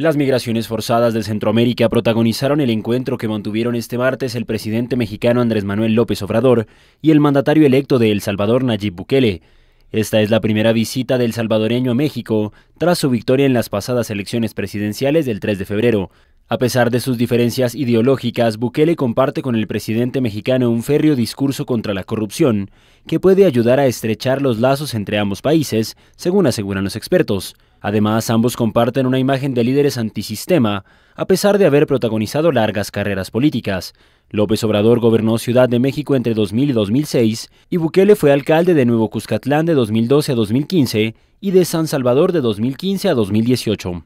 Las migraciones forzadas de Centroamérica protagonizaron el encuentro que mantuvieron este martes el presidente mexicano Andrés Manuel López Obrador y el mandatario electo de El Salvador Nayib Bukele. Esta es la primera visita del salvadoreño a México tras su victoria en las pasadas elecciones presidenciales del 3 de febrero. A pesar de sus diferencias ideológicas, Bukele comparte con el presidente mexicano un férreo discurso contra la corrupción que puede ayudar a estrechar los lazos entre ambos países, según aseguran los expertos. Además, ambos comparten una imagen de líderes antisistema, a pesar de haber protagonizado largas carreras políticas. López Obrador gobernó Ciudad de México entre 2000 y 2006 y Bukele fue alcalde de Nuevo Cuscatlán de 2012 a 2015 y de San Salvador de 2015 a 2018.